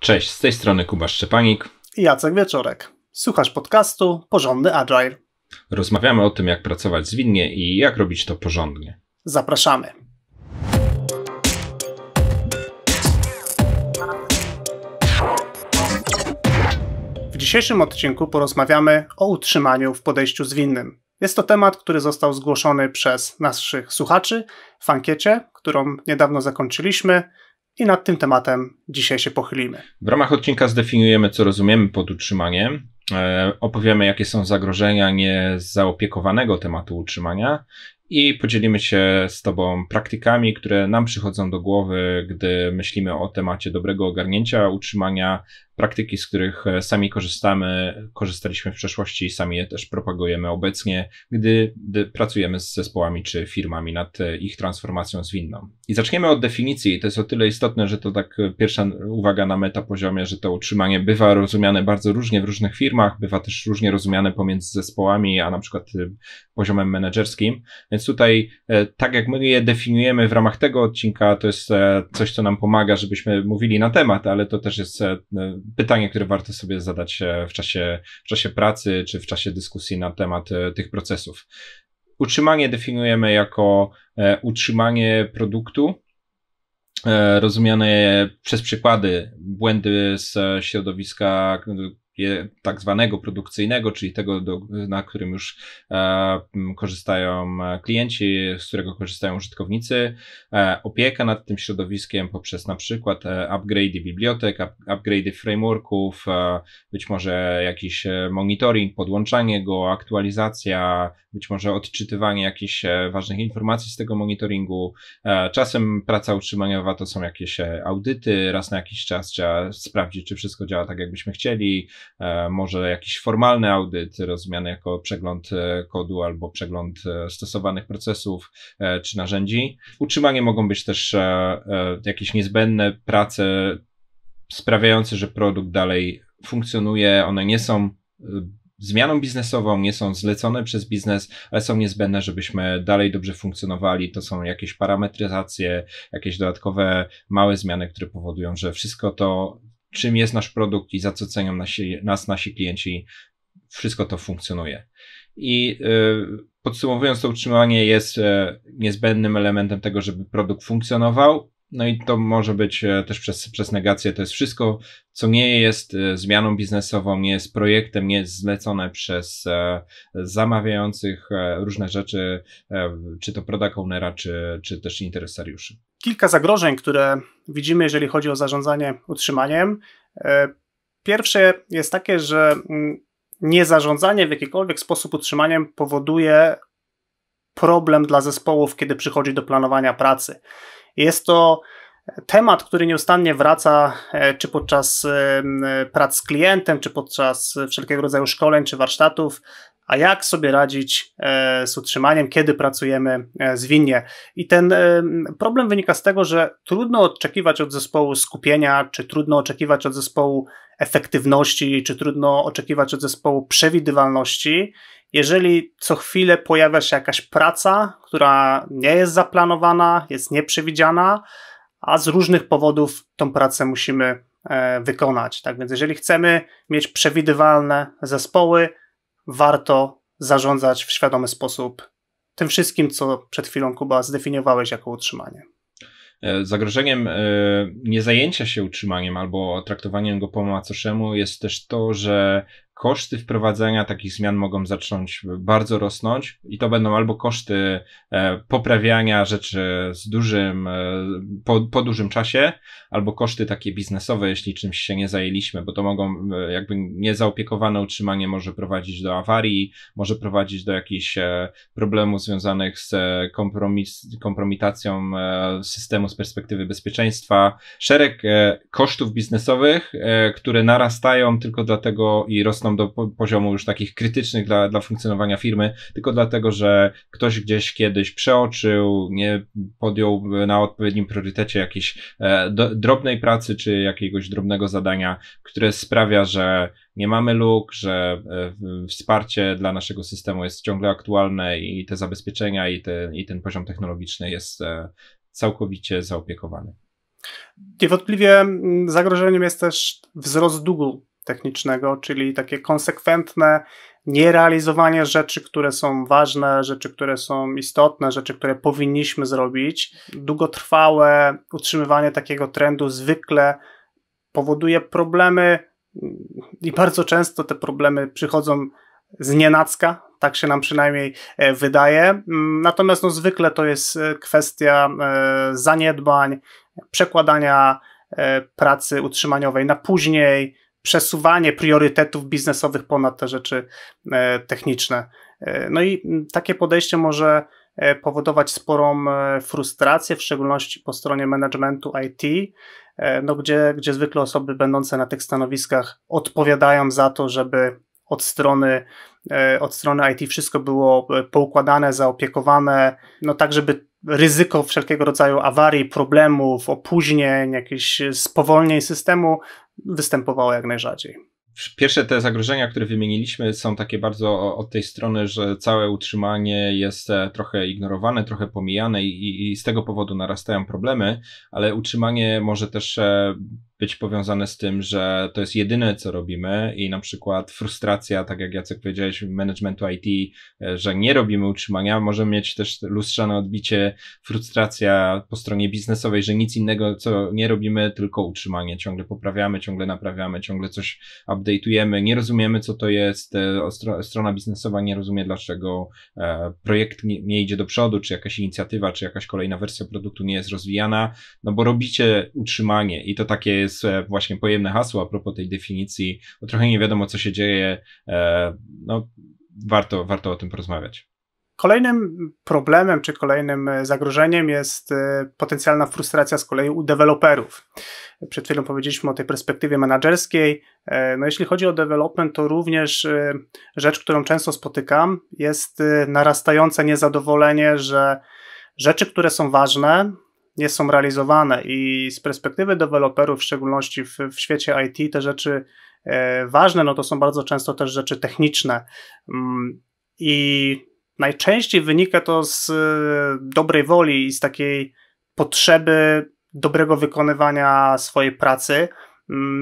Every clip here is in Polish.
Cześć, z tej strony Kuba Szczepanik i Jacek Wieczorek. Słuchasz podcastu Porządny Agile. Rozmawiamy o tym, jak pracować zwinnie i jak robić to porządnie. Zapraszamy. W dzisiejszym odcinku porozmawiamy o utrzymaniu w podejściu zwinnym. Jest to temat, który został zgłoszony przez naszych słuchaczy w ankiecie, którą niedawno zakończyliśmy i nad tym tematem dzisiaj się pochylimy. W ramach odcinka zdefiniujemy, co rozumiemy pod utrzymaniem, e, opowiemy, jakie są zagrożenia niezaopiekowanego tematu utrzymania i podzielimy się z Tobą praktykami, które nam przychodzą do głowy, gdy myślimy o temacie dobrego ogarnięcia, utrzymania, praktyki, z których e, sami korzystamy, korzystaliśmy w przeszłości i sami je też propagujemy obecnie, gdy, gdy pracujemy z zespołami czy firmami nad e, ich transformacją zwinną. I zaczniemy od definicji. To jest o tyle istotne, że to tak e, pierwsza uwaga na metapoziomie, że to utrzymanie bywa rozumiane bardzo różnie w różnych firmach, bywa też różnie rozumiane pomiędzy zespołami, a na przykład poziomem menedżerskim. Więc więc tutaj, e, tak jak my je definiujemy w ramach tego odcinka, to jest e, coś, co nam pomaga, żebyśmy mówili na temat, ale to też jest e, pytanie, które warto sobie zadać w czasie, w czasie pracy czy w czasie dyskusji na temat tych procesów. Utrzymanie definiujemy jako utrzymanie produktu, rozumiane przez przykłady błędy z środowiska tak zwanego produkcyjnego, czyli tego, do, na którym już e, korzystają e, klienci, z którego korzystają użytkownicy, e, opieka nad tym środowiskiem poprzez na przykład e, y bibliotek, up, y frameworków, e, być może jakiś e, monitoring, podłączanie go, aktualizacja, być może odczytywanie jakichś ważnych informacji z tego monitoringu. Czasem praca utrzymaniowa to są jakieś audyty, raz na jakiś czas trzeba sprawdzić, czy wszystko działa tak, jakbyśmy chcieli E, może jakiś formalny audyt rozumiany jako przegląd e, kodu albo przegląd e, stosowanych procesów czy narzędzi. Utrzymanie mogą być też jakieś niezbędne prace sprawiające, że produkt dalej funkcjonuje, one nie są zmianą biznesową, nie są zlecone przez biznes, ale są niezbędne, żebyśmy dalej dobrze funkcjonowali. To są jakieś parametryzacje, jakieś dodatkowe małe zmiany, które powodują, że wszystko to czym jest nasz produkt i za co cenią nasi, nas nasi klienci. Wszystko to funkcjonuje. I y, podsumowując, to utrzymanie jest y, niezbędnym elementem tego, żeby produkt funkcjonował, no i to może być e, też przez, przez negację. To jest wszystko, co nie jest e, zmianą biznesową, nie jest projektem, nie jest zlecone przez e, zamawiających różne rzeczy, czy to product ownera, czy, czy też interesariuszy. Kilka zagrożeń, które widzimy, jeżeli chodzi o zarządzanie utrzymaniem. Pierwsze jest takie, że mm, niezarządzanie w jakikolwiek sposób utrzymaniem powoduje problem dla zespołów, kiedy przychodzi do planowania pracy. Jest to temat, który nieustannie wraca, e, czy podczas e, prac z klientem, czy podczas wszelkiego rodzaju szkoleń, czy warsztatów, a jak sobie radzić e, z utrzymaniem, kiedy pracujemy zwinnie. I ten problem wynika z tego, że trudno oczekiwać od zespołu skupienia, czy trudno oczekiwać od zespołu efektywności, czy trudno oczekiwać od zespołu przewidywalności, jeżeli co chwilę pojawia się jakaś praca, która nie jest zaplanowana, jest nieprzewidziana, a z różnych powodów tą pracę musimy e, wykonać. Tak więc, jeżeli chcemy mieć przewidywalne zespoły, warto zarządzać w świadomy sposób tym wszystkim, co przed chwilą Kuba zdefiniowałeś jako utrzymanie. E, zagrożeniem e, niezajęcia się utrzymaniem albo traktowaniem go po macoszemu jest też to, że koszty wprowadzenia takich zmian mogą zacząć bardzo rosnąć i to będą albo koszty e, poprawiania rzeczy z dużym, e, po, po dużym czasie, albo koszty takie biznesowe, jeśli czymś się nie zajęliśmy, bo to mogą, e, jakby niezaopiekowane utrzymanie może prowadzić do awarii, może prowadzić do jakichś problemów związanych z kompromis, kompromitacją systemu z perspektywy bezpieczeństwa. Szereg kosztów biznesowych, które narastają tylko dlatego i rosną rosną do poziomu już takich krytycznych dla, dla funkcjonowania firmy, tylko dlatego, że ktoś gdzieś kiedyś przeoczył, nie podjął na odpowiednim priorytecie jakiejś e, do, drobnej pracy czy jakiegoś drobnego zadania, które sprawia, że nie mamy luk, że e, wsparcie dla naszego systemu jest ciągle aktualne i te zabezpieczenia i, te, i ten poziom technologiczny jest e, całkowicie zaopiekowany. Niewątpliwie mm, zagrożeniem jest też wzrost długu technicznego, czyli takie konsekwentne nierealizowanie rzeczy, które są ważne, rzeczy, które są istotne, rzeczy, które powinniśmy zrobić. Długotrwałe utrzymywanie takiego trendu zwykle powoduje problemy mm, i bardzo często te problemy przychodzą z nienacka, tak się nam przynajmniej e, wydaje. Mm, natomiast no, zwykle to jest e, kwestia e, zaniedbań, przekładania pracy utrzymaniowej na później, przesuwanie priorytetów biznesowych ponad te rzeczy e, techniczne. E, no i takie podejście może e, powodować sporą frustrację, w szczególności po stronie managementu IT, no gdzie, gdzie zwykle osoby będące na tych stanowiskach odpowiadają za to, żeby od strony, od strony IT wszystko było poukładane, zaopiekowane, no tak, żeby ryzyko wszelkiego rodzaju awarii, problemów, opóźnień, jakichś spowolnień systemu występowało jak najrzadziej. Pierwsze te zagrożenia, które wymieniliśmy, są takie bardzo od tej strony, że całe utrzymanie jest e, trochę ignorowane, trochę pomijane i, i z tego powodu narastają problemy, ale utrzymanie może też e, być powiązane z tym, że to jest jedyne, co robimy i na przykład frustracja, tak jak Jacek powiedziałeś, managementu IT, e, że nie robimy utrzymania, może mieć też lustrzane odbicie, frustracja po stronie biznesowej, że nic innego, co nie robimy, tylko utrzymanie. Ciągle poprawiamy, ciągle naprawiamy, ciągle coś update'ujemy, nie rozumiemy, co to jest, e, strona biznesowa nie rozumie, dlaczego e, projekt nie idzie do przodu, czy jakaś inicjatywa, czy jakaś kolejna wersja produktu nie jest rozwijana, no bo robicie utrzymanie i to takie jest jest e, właśnie pojemne hasło a propos tej definicji, bo trochę nie wiadomo, co się dzieje. E, no, warto, warto o tym porozmawiać. Kolejnym problemem czy kolejnym e, zagrożeniem jest potencjalna frustracja z kolei u deweloperów. Przed chwilą powiedzieliśmy o tej perspektywie menedżerskiej. No jeśli chodzi o development, to również rzecz, którą często spotykam, jest narastające niezadowolenie, że rzeczy, które są ważne, nie są realizowane i z perspektywy deweloperów, w szczególności w, w świecie IT, te rzeczy e, ważne, no to są bardzo często też rzeczy techniczne mm, i najczęściej wynika to z e, dobrej woli i z takiej potrzeby dobrego wykonywania swojej pracy,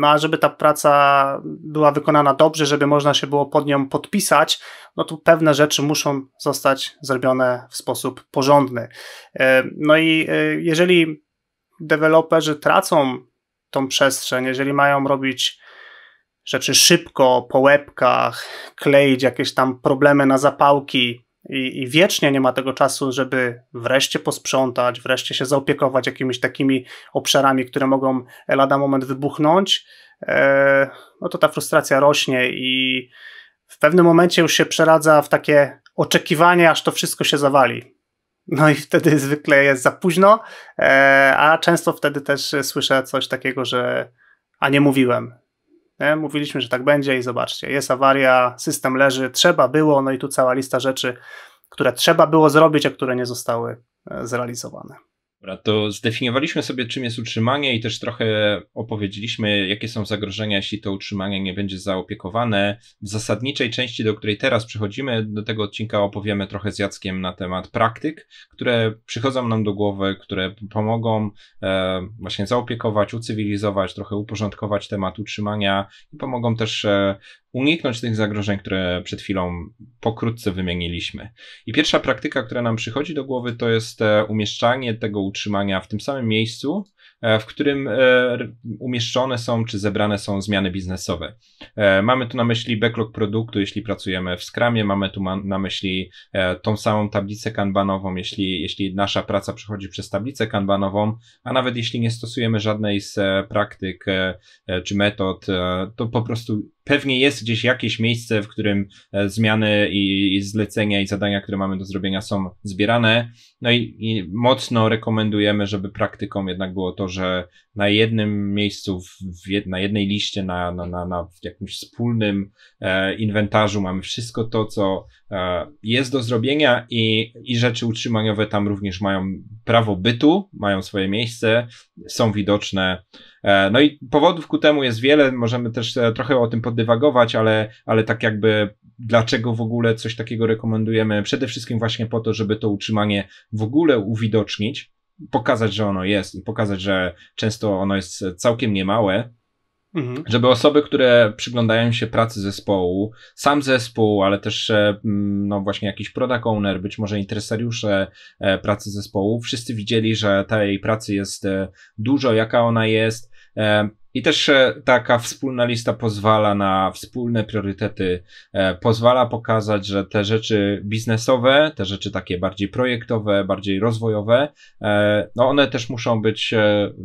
a żeby ta praca była wykonana dobrze, żeby można się było pod nią podpisać, no to pewne rzeczy muszą zostać zrobione w sposób porządny. E, no i e, jeżeli deweloperzy tracą tą przestrzeń, jeżeli mają robić rzeczy szybko, po łebkach, kleić jakieś tam problemy na zapałki, i, I, wiecznie nie ma tego czasu, żeby wreszcie posprzątać, wreszcie się zaopiekować jakimiś takimi obszarami, które mogą e, lada moment wybuchnąć. E, no to ta frustracja rośnie i w pewnym momencie już się przeradza w takie oczekiwanie, aż to wszystko się zawali. No i wtedy zwykle jest za późno, e, a często wtedy też słyszę coś takiego, że a nie mówiłem, nie? Mówiliśmy, że tak będzie i zobaczcie, jest awaria, system leży, trzeba było, no i tu cała lista rzeczy, które trzeba było zrobić, a które nie zostały e, zrealizowane. Dobra, to zdefiniowaliśmy sobie, czym jest utrzymanie i też trochę opowiedzieliśmy, jakie są zagrożenia, jeśli to utrzymanie nie będzie zaopiekowane. W zasadniczej części, do której teraz przechodzimy, do tego odcinka opowiemy trochę z Jackiem na temat praktyk, które przychodzą nam do głowy, które pomogą e, właśnie zaopiekować, ucywilizować, trochę uporządkować temat utrzymania i pomogą też e, uniknąć tych zagrożeń, które przed chwilą pokrótce wymieniliśmy. I pierwsza praktyka, która nam przychodzi do głowy, to jest e, umieszczanie tego utrzymania w tym samym miejscu, e, w którym e, umieszczone są czy zebrane są zmiany biznesowe. Mamy tu na myśli backlog produktu, jeśli pracujemy w Scrumie, mamy tu na myśli tą samą tablicę kanbanową, jeśli, jeśli nasza praca przechodzi przez tablicę kanbanową, a nawet jeśli nie stosujemy żadnej z praktyk czy metod, to po prostu Pewnie jest gdzieś jakieś miejsce, w którym e, zmiany i, i zlecenia i zadania, które mamy do zrobienia są zbierane. No i, i mocno rekomendujemy, żeby praktyką jednak było to, że na jednym miejscu, jed, na jednej liście, na, na, na, na jakimś wspólnym e, inwentarzu mamy wszystko to, co e, jest do zrobienia i, i rzeczy utrzymaniowe tam również mają prawo bytu, mają swoje miejsce są widoczne. E, no i powodów ku temu jest wiele, możemy też e, trochę o tym poddywagować, ale, ale tak jakby dlaczego w ogóle coś takiego rekomendujemy? Przede wszystkim właśnie po to, żeby to utrzymanie w ogóle uwidocznić, pokazać, że ono jest i pokazać, że często ono jest całkiem niemałe. Mhm. Żeby osoby, które przyglądają się pracy zespołu, sam zespół, ale też e, no właśnie jakiś product owner, być może interesariusze e, pracy zespołu, wszyscy widzieli, że tej pracy jest e, dużo, jaka ona jest i też e, taka wspólna lista pozwala na wspólne priorytety, e, pozwala pokazać, że te rzeczy biznesowe, te rzeczy takie bardziej projektowe, bardziej rozwojowe, e, no one też muszą być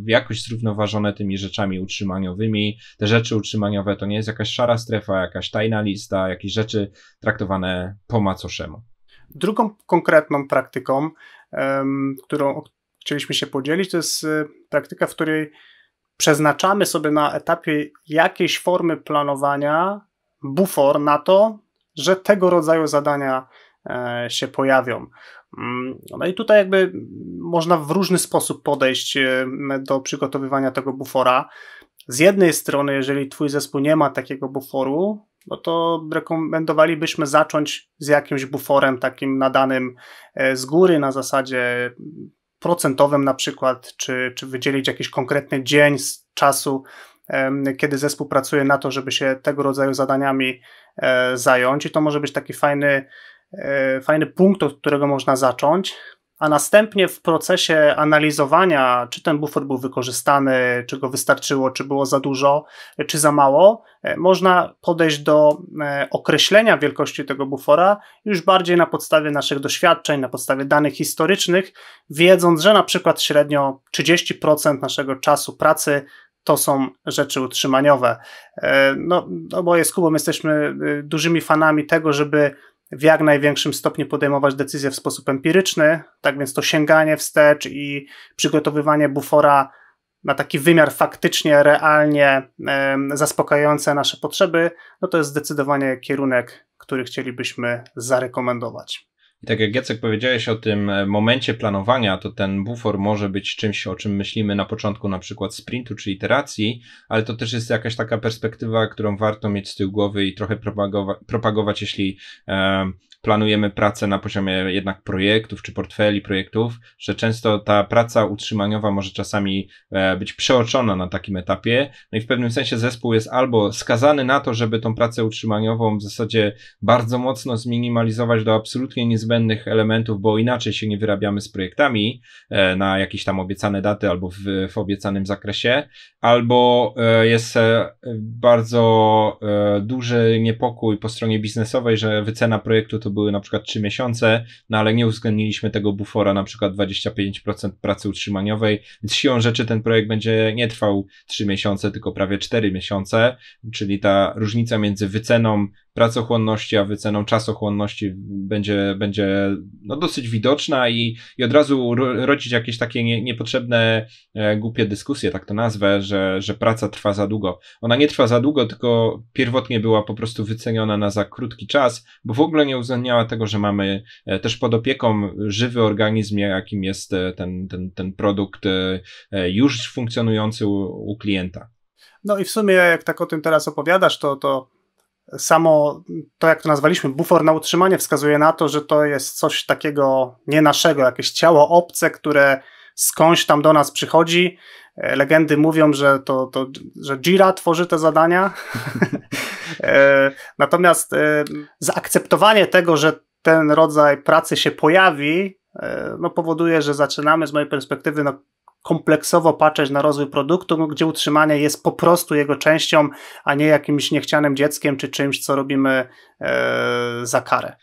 jakoś zrównoważone tymi rzeczami utrzymaniowymi. Te rzeczy utrzymaniowe to nie jest jakaś szara strefa, jakaś tajna lista, jakieś rzeczy traktowane po macoszemu. Drugą konkretną praktyką, którą chcieliśmy się podzielić, to jest praktyka, w której przeznaczamy sobie na etapie jakiejś formy planowania bufor na to, że tego rodzaju zadania e, się pojawią. Mm, no i tutaj jakby można w różny sposób podejść e, do przygotowywania tego bufora. Z jednej strony, jeżeli twój zespół nie ma takiego buforu, no to rekomendowalibyśmy zacząć z jakimś buforem takim nadanym e, z góry na zasadzie procentowym na przykład, czy, czy wydzielić jakiś konkretny dzień z czasu, kiedy zespół pracuje na to, żeby się tego rodzaju zadaniami e, zająć i to może być taki fajny, e, fajny punkt, od którego można zacząć, a następnie w procesie analizowania, czy ten bufor był wykorzystany, czy go wystarczyło, czy było za dużo, czy za mało, e, można podejść do e, określenia wielkości tego bufora już bardziej na podstawie naszych doświadczeń, na podstawie danych historycznych, wiedząc, że na przykład średnio 30% naszego czasu pracy to są rzeczy utrzymaniowe. E, no, bo z Kubą jesteśmy dużymi fanami tego, żeby w jak największym stopniu podejmować decyzje w sposób empiryczny. Tak więc to sięganie wstecz i przygotowywanie bufora na taki wymiar faktycznie, realnie zaspokajające nasze potrzeby, no to jest zdecydowanie kierunek, który chcielibyśmy zarekomendować. I tak jak Jacek powiedziałeś o tym e, momencie planowania, to ten bufor może być czymś, o czym myślimy na początku na przykład sprintu czy iteracji, ale to też jest jakaś taka perspektywa, którą warto mieć z tyłu głowy i trochę propagowa propagować, jeśli e, planujemy pracę na poziomie jednak projektów czy portfeli projektów, że często ta praca utrzymaniowa może czasami e, być przeoczona na takim etapie. No i w pewnym sensie zespół jest albo skazany na to, żeby tą pracę utrzymaniową w zasadzie bardzo mocno zminimalizować do absolutnie niezbędnych elementów, bo inaczej się nie wyrabiamy z projektami e, na jakieś tam obiecane daty albo w, w obiecanym zakresie, albo e, jest bardzo duży niepokój po stronie biznesowej, że wycena projektu to były na przykład 3 miesiące, no ale nie uwzględniliśmy tego bufora na przykład 25% pracy utrzymaniowej, więc siłą rzeczy ten projekt będzie nie trwał 3 miesiące, tylko prawie 4 miesiące, czyli ta różnica między wyceną pracochłonności, a wyceną czasochłonności będzie, będzie no, dosyć widoczna i, i od razu rodzić jakieś takie nie, niepotrzebne, e, głupie dyskusje, tak to nazwę, że, że praca trwa za długo. Ona nie trwa za długo, tylko pierwotnie była po prostu wyceniona na za krótki czas, bo w ogóle nie uwzględniała tego, że mamy e, też pod opieką żywy organizm, jakim jest e, ten, ten, ten produkt e, e, już funkcjonujący u, u klienta. No i w sumie, jak tak o tym teraz opowiadasz, to, to samo to, jak to nazwaliśmy, bufor na utrzymanie wskazuje na to, że to jest coś takiego nie naszego, jakieś ciało obce, które skądś tam do nas przychodzi. E, legendy mówią, że to, to że Jira tworzy te zadania. E, natomiast e, zaakceptowanie tego, że ten rodzaj pracy się pojawi, no powoduje, że zaczynamy z mojej perspektywy no, kompleksowo patrzeć na rozwój produktu, no, gdzie utrzymanie jest po prostu jego częścią, a nie jakimś niechcianym dzieckiem czy czymś, co robimy e, za karę.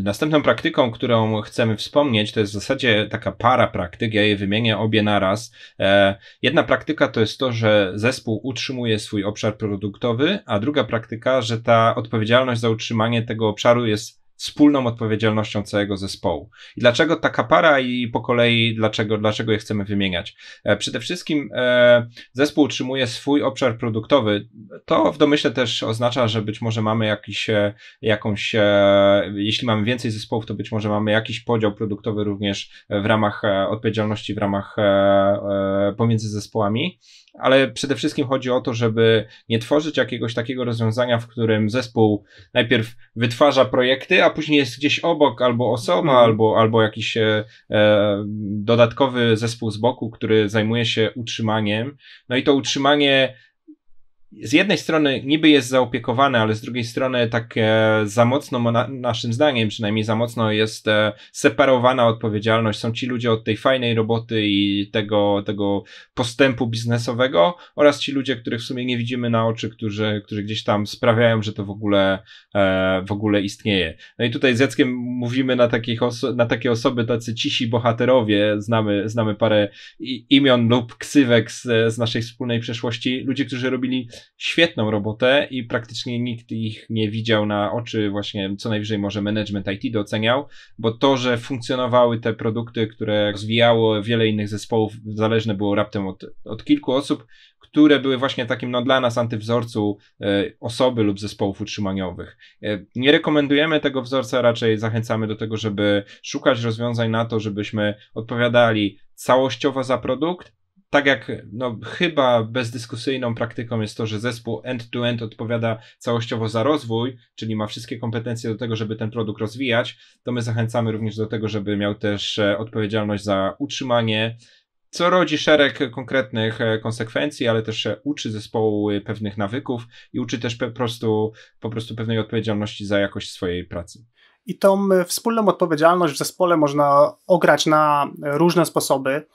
Następną praktyką, którą chcemy wspomnieć, to jest w zasadzie taka para praktyk. Ja je wymienię obie naraz. E, jedna praktyka to jest to, że zespół utrzymuje swój obszar produktowy, a druga praktyka, że ta odpowiedzialność za utrzymanie tego obszaru jest wspólną odpowiedzialnością całego zespołu. I dlaczego taka para i po kolei dlaczego, dlaczego je chcemy wymieniać? E, przede wszystkim e, zespół utrzymuje swój obszar produktowy. To w domyśle też oznacza, że być może mamy jakiś, e, jakąś, e, jeśli mamy więcej zespołów, to być może mamy jakiś podział produktowy również w ramach e, odpowiedzialności, w ramach e, pomiędzy zespołami ale przede wszystkim chodzi o to, żeby nie tworzyć jakiegoś takiego rozwiązania, w którym zespół najpierw wytwarza projekty, a później jest gdzieś obok albo osoba, mhm. albo, albo jakiś e, e dodatkowy zespół z boku, który zajmuje się utrzymaniem. No i to utrzymanie z jednej strony niby jest zaopiekowane, ale z drugiej strony tak e, za mocno, naszym zdaniem przynajmniej za mocno jest e, separowana odpowiedzialność. Są ci ludzie od tej fajnej roboty i tego, tego postępu biznesowego oraz ci ludzie, których w sumie nie widzimy na oczy, którzy, którzy gdzieś tam sprawiają, że to w ogóle, e, w ogóle istnieje. No i tutaj z Jackiem mówimy na, takich oso- na takie osoby, tacy cisi bohaterowie, znamy, znamy parę imion lub ksywek z, z naszej wspólnej przeszłości, ludzie, którzy robili świetną robotę i praktycznie nikt ich nie widział na oczy, właśnie co najwyżej może management IT doceniał, bo to, że funkcjonowały te produkty, które rozwijało wiele innych zespołów, zależne było raptem od, od kilku osób, które były właśnie takim no, dla nas antywzorcu e, osoby lub zespołów utrzymaniowych. E, nie rekomendujemy tego wzorca, raczej zachęcamy do tego, żeby szukać rozwiązań na to, żebyśmy odpowiadali całościowo za produkt, tak jak no, chyba bezdyskusyjną praktyką jest to, że zespół end-to-end -end odpowiada całościowo za rozwój, czyli ma wszystkie kompetencje do tego, żeby ten produkt rozwijać, to my zachęcamy również do tego, żeby miał też e, odpowiedzialność za utrzymanie, co rodzi szereg konkretnych e, konsekwencji, ale też e, uczy zespołu pewnych nawyków i uczy też po prostu, po prostu pewnej odpowiedzialności za jakość swojej pracy. I tą wspólną odpowiedzialność w zespole można ograć na różne sposoby.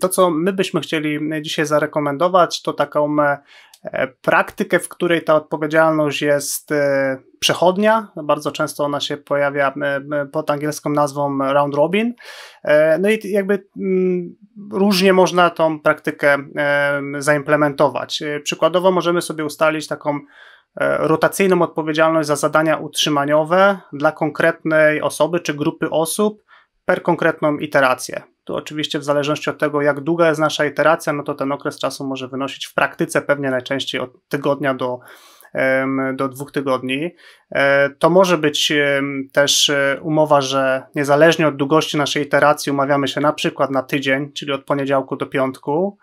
To, co my byśmy chcieli dzisiaj zarekomendować, to taką e, praktykę, w której ta odpowiedzialność jest e, przechodnia. Bardzo często ona się pojawia e, pod angielską nazwą round robin. No i jakby mm, różnie można tą praktykę zaimplementować. Przykładowo możemy sobie ustalić taką rotacyjną odpowiedzialność za zadania utrzymaniowe dla konkretnej osoby czy grupy osób per konkretną iterację. Tu oczywiście w zależności od tego, jak długa jest nasza iteracja, no to ten okres czasu może wynosić w praktyce pewnie najczęściej od tygodnia do, do dwóch tygodni. E, to może być też e, umowa, że niezależnie od długości naszej iteracji umawiamy się na przykład na tydzień, czyli od poniedziałku do piątku,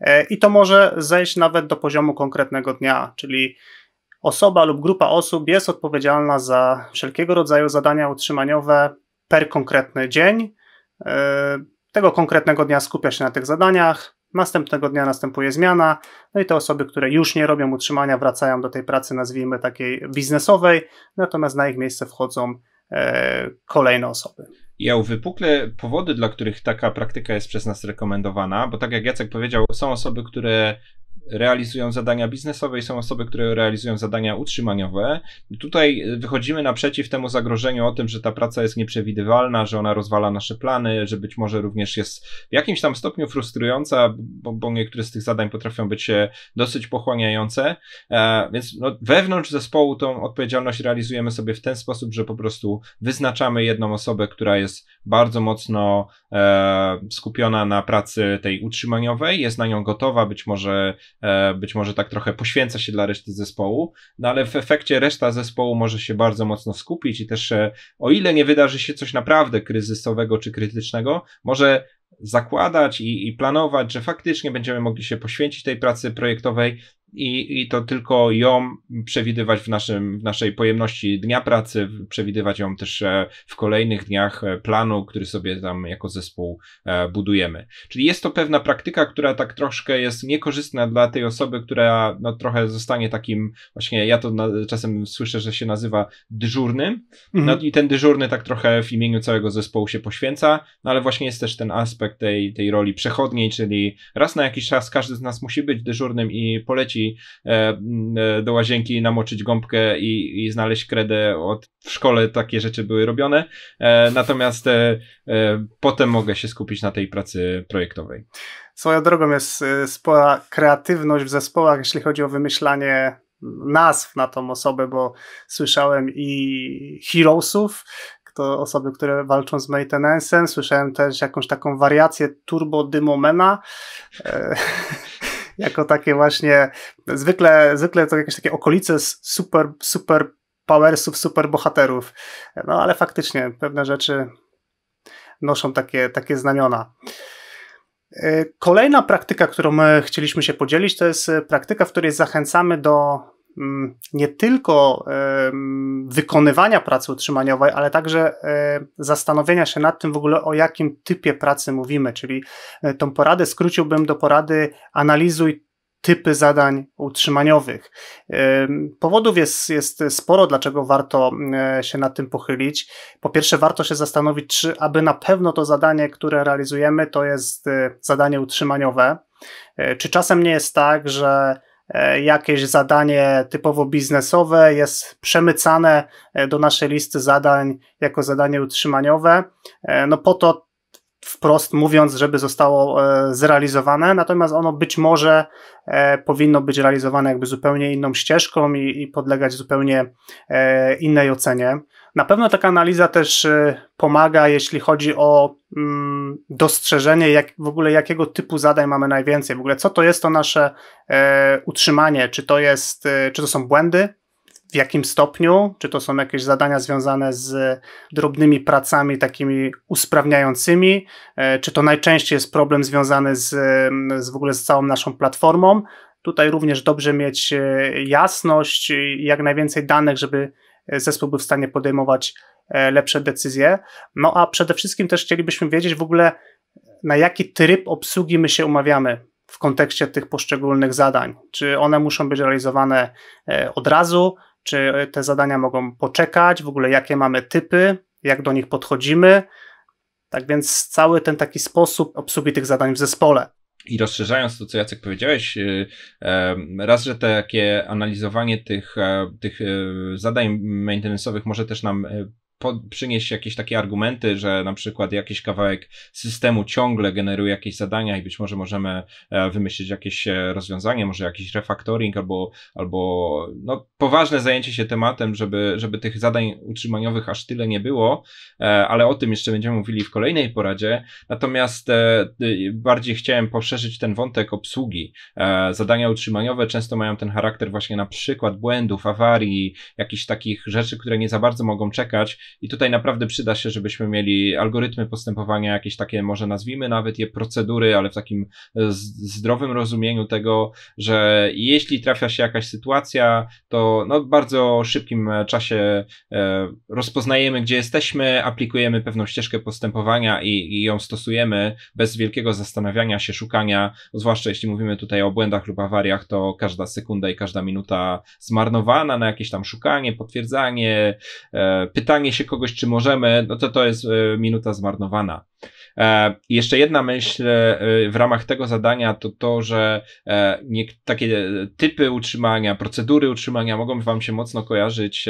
e, i to może zejść nawet do poziomu konkretnego dnia, czyli osoba lub grupa osób jest odpowiedzialna za wszelkiego rodzaju zadania utrzymaniowe per konkretny dzień. Tego konkretnego dnia skupia się na tych zadaniach, następnego dnia następuje zmiana, no i te osoby, które już nie robią utrzymania, wracają do tej pracy, nazwijmy takiej biznesowej, natomiast na ich miejsce wchodzą e, kolejne osoby. Ja uwypuklę powody, dla których taka praktyka jest przez nas rekomendowana, bo tak jak Jacek powiedział, są osoby, które realizują zadania biznesowe i są osoby, które realizują zadania utrzymaniowe. Tutaj wychodzimy naprzeciw temu zagrożeniu o tym, że ta praca jest nieprzewidywalna, że ona rozwala nasze plany, że być może również jest w jakimś tam stopniu frustrująca, bo, bo niektóre z tych zadań potrafią być dosyć pochłaniające. E, więc no, wewnątrz zespołu tą odpowiedzialność realizujemy sobie w ten sposób, że po prostu wyznaczamy jedną osobę, która jest bardzo mocno e, skupiona na pracy tej utrzymaniowej, jest na nią gotowa, być może E, być może tak trochę poświęca się dla reszty zespołu, no ale w efekcie reszta zespołu może się bardzo mocno skupić i też e, o ile nie wydarzy się coś naprawdę kryzysowego czy krytycznego, może zakładać i, i planować, że faktycznie będziemy mogli się poświęcić tej pracy projektowej, i, i to tylko ją przewidywać w, naszym, w naszej pojemności dnia pracy, przewidywać ją też e, w kolejnych dniach e, planu, który sobie tam jako zespół e, budujemy. Czyli jest to pewna praktyka, która tak troszkę jest niekorzystna dla tej osoby, która no, trochę zostanie takim, właśnie ja to na, czasem słyszę, że się nazywa dyżurnym. No mhm. i ten dyżurny tak trochę w imieniu całego zespołu się poświęca, no ale właśnie jest też ten aspekt tej, tej roli przechodniej, czyli raz na jakiś czas każdy z nas musi być dyżurnym i poleci E, mm, e, do łazienki, namoczyć gąbkę i, i znaleźć kredę. Od, w szkole takie rzeczy były robione. E, natomiast potem mogę się skupić na tej pracy projektowej. Swoją drogą jest spora kreatywność w zespołach, jeśli chodzi o wymyślanie nazw na tą osobę, bo słyszałem i Heroesów, to osoby, które walczą z maintenance'em. Słyszałem też jakąś taką wariację turbo dymomena. jako takie właśnie, zwykle, zwykle to jakieś takie okolice super, super powersów, super bohaterów. No ale faktycznie pewne rzeczy noszą takie, takie znamiona. E, kolejna praktyka, którą e, chcieliśmy się podzielić, to jest e, praktyka, w której zachęcamy do Mm, nie tylko wykonywania pracy utrzymaniowej, ale także e, zastanowienia się nad tym w ogóle o jakim typie pracy mówimy, czyli e, tą poradę skróciłbym do porady analizuj typy zadań utrzymaniowych. Powodów jest, jest sporo, dlaczego warto e, się nad tym pochylić. Po pierwsze, warto się zastanowić, czy aby na pewno to zadanie, które realizujemy, to jest zadanie utrzymaniowe. Czy czasem nie jest tak, że E, jakieś zadanie typowo biznesowe jest przemycane e, do naszej listy zadań jako zadanie utrzymaniowe, e, no po to wprost mówiąc, żeby zostało e, zrealizowane, natomiast ono być może e, powinno być realizowane jakby zupełnie inną ścieżką i, i podlegać zupełnie e, innej ocenie. Na pewno taka analiza też pomaga, jeśli chodzi o mm, dostrzeżenie jak, w ogóle jakiego typu zadań mamy najwięcej, w ogóle co to jest to nasze utrzymanie, czy to jest, czy to są błędy, jakim stopniu, czy to są jakieś zadania związane z drobnymi pracami takimi usprawniającymi, e, czy to najczęściej jest problem związany z, z w ogóle z całą naszą platformą. Tutaj również dobrze mieć e, jasność i jak najwięcej danych, żeby e, zespół był w stanie podejmować lepsze decyzje. No a przede wszystkim też chcielibyśmy wiedzieć w ogóle, na jaki tryb obsługi my się umawiamy w kontekście tych poszczególnych zadań. Czy one muszą być realizowane od razu, czy e, te zadania mogą poczekać, w ogóle jakie mamy typy, jak do nich podchodzimy. Tak więc cały ten taki sposób obsługi tych zadań w zespole. I rozszerzając to, co Jacek powiedziałeś, y, e, raz, że takie analizowanie tych, e, tych zadań maintenance'owych może też nam przynieść jakieś takie argumenty, że na przykład jakiś kawałek systemu ciągle generuje jakieś zadania i być może możemy e, wymyślić jakieś e, rozwiązanie, może jakiś refactoring albo, albo no, poważne zajęcie się tematem, żeby, żeby tych zadań utrzymaniowych aż tyle nie było, e, ale o tym jeszcze będziemy mówili w kolejnej poradzie. Natomiast y, bardziej chciałem poszerzyć ten wątek obsługi. Zadania utrzymaniowe często mają ten charakter właśnie na przykład błędów, awarii, jakichś takich rzeczy, które nie za bardzo mogą czekać i tutaj naprawdę przyda się, żebyśmy mieli algorytmy postępowania, jakieś takie, może nazwijmy nawet je procedury, ale w takim e, zdrowym rozumieniu tego, że jeśli trafia się jakaś sytuacja, to no, w bardzo szybkim e, czasie e, rozpoznajemy, gdzie jesteśmy, aplikujemy pewną ścieżkę postępowania i, i ją stosujemy bez wielkiego zastanawiania się, szukania, zwłaszcza jeśli mówimy tutaj o błędach lub awariach, to każda sekunda i każda minuta zmarnowana na jakieś tam szukanie, potwierdzanie, pytanie się kogoś, czy możemy, no to to jest e, minuta zmarnowana. I e, jeszcze jedna myśl e, w ramach tego zadania to to, że e, nie, takie typy utrzymania, procedury utrzymania mogą Wam się mocno kojarzyć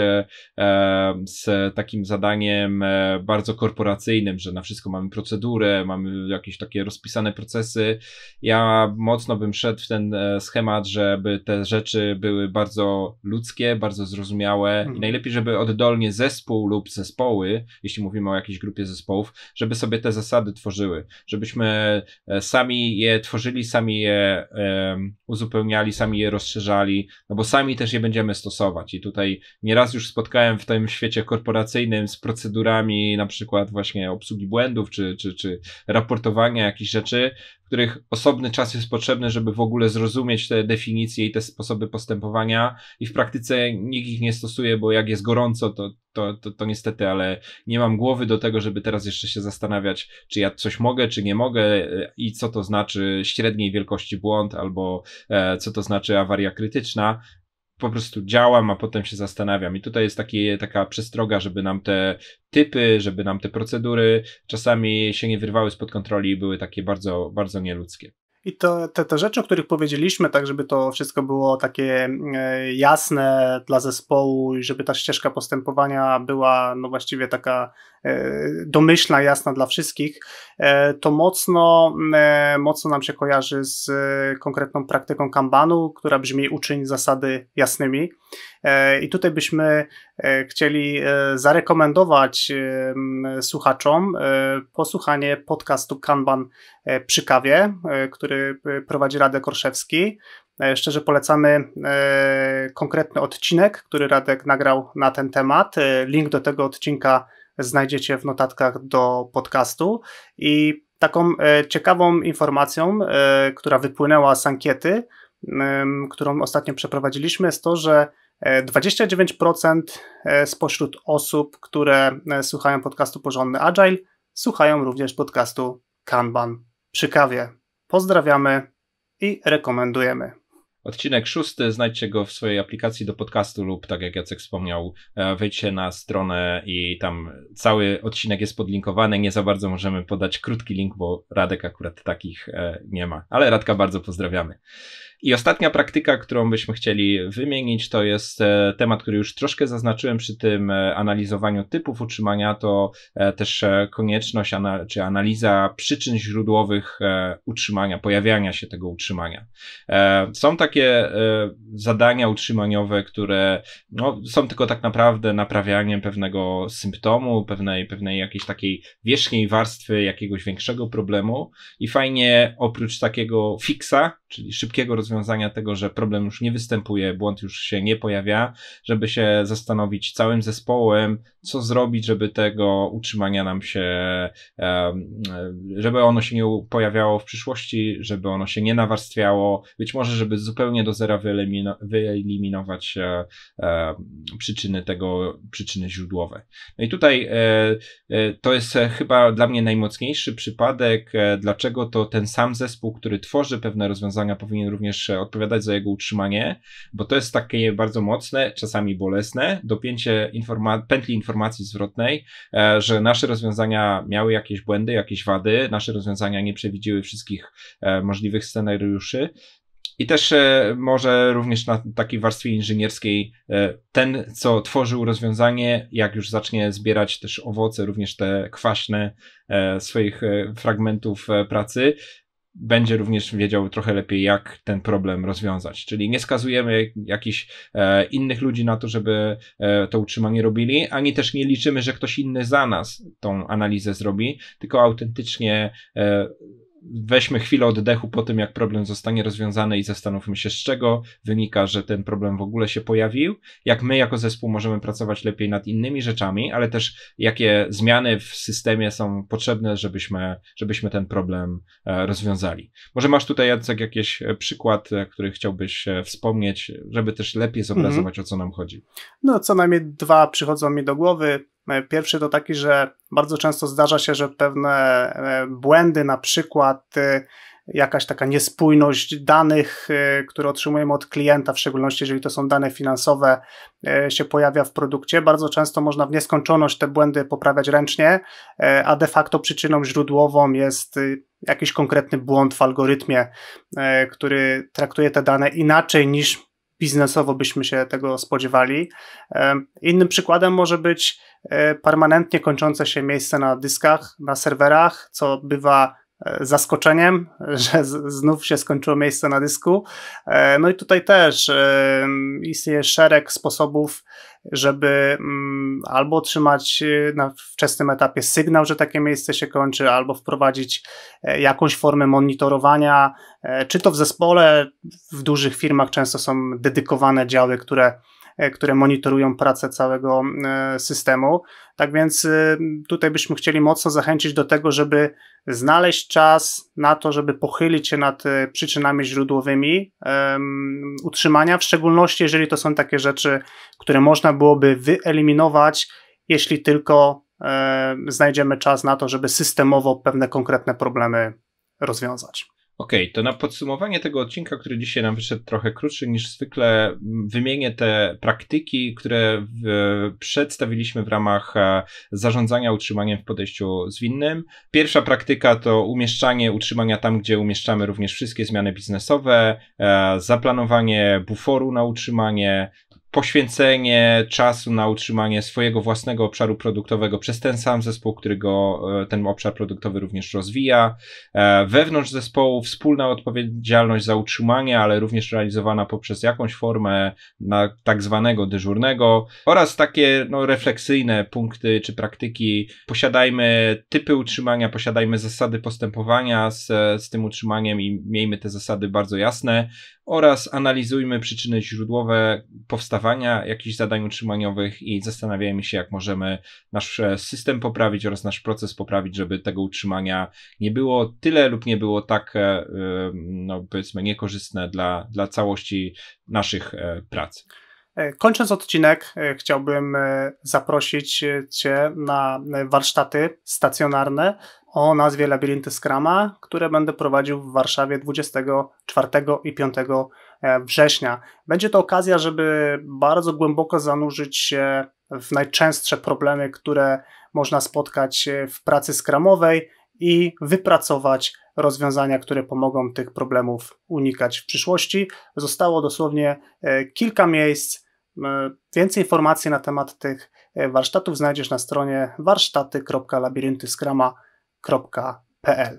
z takim zadaniem bardzo korporacyjnym, że na wszystko mamy procedurę, mamy jakieś takie rozpisane procesy. Ja mocno bym szedł w ten schemat, żeby te rzeczy były bardzo ludzkie, bardzo zrozumiałe i mhm. najlepiej, żeby oddolnie zespół lub zespoły, jeśli mówimy o jakiejś grupie zespołów, żeby sobie te zasady wytworzyły, żebyśmy e, sami je tworzyli, sami je um, uzupełniali, sami je rozszerzali, no bo sami też je będziemy stosować. I tutaj nieraz już spotkałem w tym świecie korporacyjnym z procedurami na przykład właśnie obsługi błędów czy, czy, czy raportowania jakichś rzeczy, w których osobny czas jest potrzebny, żeby w ogóle zrozumieć te definicje i te sposoby postępowania i w praktyce nikt ich nie stosuje, bo jak jest gorąco, to, to, to, to niestety, ale nie mam głowy do tego, żeby teraz jeszcze się zastanawiać, czy ja coś mogę, czy nie mogę e, i co to znaczy średniej wielkości błąd albo e, co to znaczy awaria krytyczna, po prostu działam, a potem się zastanawiam. I tutaj jest taka przestroga, żeby nam te typy, żeby nam te procedury czasami się nie wyrwały spod kontroli i były takie bardzo, bardzo nieludzkie. I to, te, te rzeczy, o których powiedzieliśmy, tak żeby to wszystko było takie e, jasne dla zespołu i żeby ta ścieżka postępowania była no właściwie taka e, domyślna, jasna dla wszystkich, e, to mocno, mocno nam się kojarzy z konkretną praktyką Kanbanu, która brzmi uczyń zasady jasnymi. E, I tutaj byśmy e, chcieli e, zarekomendować słuchaczom posłuchanie podcastu Kanban przy kawie, który prowadzi Radek Korszewski. Szczerze polecamy konkretny odcinek, który Radek nagrał na ten temat. Link do tego odcinka znajdziecie w notatkach do podcastu. I taką ciekawą informacją, która wypłynęła z ankiety, którą ostatnio przeprowadziliśmy, jest to, że 29% e, e, spośród osób, które e, słuchają podcastu Porządny Agile, słuchają również podcastu Kanban przy kawie. Pozdrawiamy i rekomendujemy. Odcinek szósty, znajdźcie go w swojej aplikacji do podcastu lub, tak jak Jacek wspomniał, wejdźcie na stronę i tam cały odcinek jest podlinkowany. Nie za bardzo możemy podać krótki link, bo Radek akurat takich nie ma. Ale Radka bardzo pozdrawiamy. I ostatnia praktyka, którą byśmy chcieli wymienić, to jest e, temat, który już troszkę zaznaczyłem przy tym e, analizowaniu typów utrzymania, to e, też konieczność czy analiza przyczyn źródłowych utrzymania, pojawiania się tego utrzymania. Są takie zadania utrzymaniowe, które no, są tylko tak naprawdę naprawianiem pewnego symptomu, pewnej, pewnej jakiejś takiej wierzchniej warstwy jakiegoś większego problemu i fajnie oprócz takiego fixa, czyli szybkiego rozwiązania, rozwiązania tego, że problem już nie występuje, błąd już się nie pojawia, żeby się zastanowić całym zespołem, co zrobić, żeby tego utrzymania nam się, e, żeby ono się nie pojawiało w przyszłości, żeby ono się nie nawarstwiało, być może, żeby zupełnie do zera wyeliminować e, e, przyczyny tego, przyczyny źródłowe. No i tutaj to jest chyba dla mnie najmocniejszy przypadek, dlaczego to ten sam zespół, który tworzy pewne rozwiązania, powinien również odpowiadać za jego utrzymanie, bo to jest takie bardzo mocne, czasami bolesne dopięcie informa pętli informacji zwrotnej, e, że nasze rozwiązania miały jakieś błędy, jakieś wady, nasze rozwiązania nie przewidziły wszystkich e, możliwych scenariuszy. I też e, może również na takiej warstwie inżynierskiej ten, co tworzył rozwiązanie, jak już zacznie zbierać też owoce, również te kwaśne swoich fragmentów pracy, będzie również wiedział trochę lepiej, jak ten problem rozwiązać. Czyli nie skazujemy jakichś e, innych ludzi na to, żeby e, to utrzymanie robili, ani też nie liczymy, że ktoś inny za nas tą analizę zrobi, tylko autentycznie e, weźmy chwilę oddechu po tym, jak problem zostanie rozwiązany i zastanówmy się, z czego wynika, że ten problem w ogóle się pojawił, jak my jako zespół możemy pracować lepiej nad innymi rzeczami, ale też jakie zmiany w systemie są potrzebne, żebyśmy, żebyśmy ten problem e, rozwiązali. Może masz tutaj, Jacek, jakiś e, przykład, e, który chciałbyś wspomnieć, żeby też lepiej zobrazować, mhm. o co nam chodzi? No, co najmniej dwa przychodzą mi do głowy. E, pierwszy to taki, że bardzo często zdarza się, że pewne e, błędy, na przykład e, jakaś taka niespójność danych, które otrzymujemy od klienta, w szczególności jeżeli to są dane finansowe, się pojawia w produkcie. Bardzo często można w nieskończoność te błędy poprawiać ręcznie, a de facto przyczyną źródłową jest jakiś konkretny błąd w algorytmie, który traktuje te dane inaczej niż biznesowo byśmy się tego spodziewali. Innym przykładem może być e, permanentnie kończące się miejsce na dyskach, na serwerach, co bywa E, zaskoczeniem, że znów się skończyło miejsce na dysku. E, no i tutaj też e, istnieje szereg sposobów, żeby mm, albo otrzymać na wczesnym etapie sygnał, że takie miejsce się kończy, albo wprowadzić jakąś formę monitorowania, czy to w zespole, w dużych firmach często są dedykowane działy, które E, które monitorują pracę całego e, systemu. Tak więc e, tutaj byśmy chcieli mocno zachęcić do tego, żeby znaleźć czas na to, żeby pochylić się nad przyczynami źródłowymi um, utrzymania, w szczególności jeżeli to są takie rzeczy, które można byłoby wyeliminować, jeśli tylko um, znajdziemy czas na to, żeby systemowo pewne konkretne problemy rozwiązać. Okej, okay, to na podsumowanie tego odcinka, który dzisiaj nam wyszedł trochę krótszy niż zwykle, mm, wymienię te praktyki, które w, przedstawiliśmy w ramach e, zarządzania utrzymaniem w podejściu zwinnym. Pierwsza praktyka to umieszczanie utrzymania tam, gdzie umieszczamy również wszystkie zmiany biznesowe, e, zaplanowanie buforu na utrzymanie, poświęcenie czasu na utrzymanie swojego własnego obszaru produktowego przez ten sam zespół, który go, e, ten obszar produktowy również rozwija. E, wewnątrz zespołu wspólna odpowiedzialność za utrzymanie, ale również realizowana poprzez jakąś formę na tak zwanego dyżurnego oraz takie no, refleksyjne punkty czy praktyki. Posiadajmy typy utrzymania, posiadajmy zasady postępowania z, e, z tym utrzymaniem i miejmy te zasady bardzo jasne oraz analizujmy przyczyny źródłowe powstawania jakichś zadań utrzymaniowych i zastanawiajmy się, jak możemy nasz e, system poprawić oraz nasz proces poprawić, żeby tego utrzymania nie było tyle lub nie było tak, e, no powiedzmy, niekorzystne dla, dla całości naszych e, prac. Kończąc odcinek, chciałbym zaprosić Cię na warsztaty stacjonarne o nazwie Labirynty Skrama, które będę prowadził w Warszawie 24 i 5 e, września. Będzie to okazja, żeby bardzo głęboko zanurzyć się w najczęstsze problemy, które można spotkać e, w pracy skramowej i wypracować rozwiązania, które pomogą tych problemów unikać w przyszłości. Zostało dosłownie e, kilka miejsc. Więcej informacji na temat tych warsztatów znajdziesz na stronie warsztaty.labiryntyskrama.com www.notatki.pl.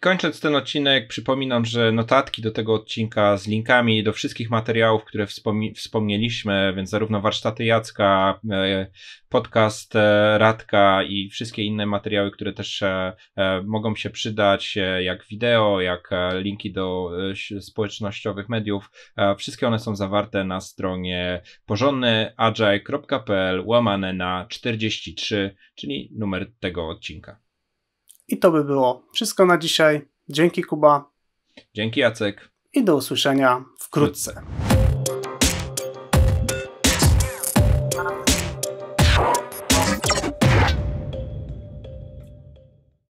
Kończąc ten odcinek, przypominam, że notatki do tego odcinka z linkami do wszystkich materiałów, które wspomnieliśmy, więc zarówno warsztaty Jacka, e, podcast e, Radka i wszystkie inne materiały, które też e, mogą się przydać, jak wideo, jak linki do społecznościowych mediów, wszystkie one są zawarte na stronie porządnyagile.pl łamane na 43, czyli numer tego odcinka. I to by było wszystko na dzisiaj. Dzięki Kuba. Dzięki Jacek. I do usłyszenia wkrótce.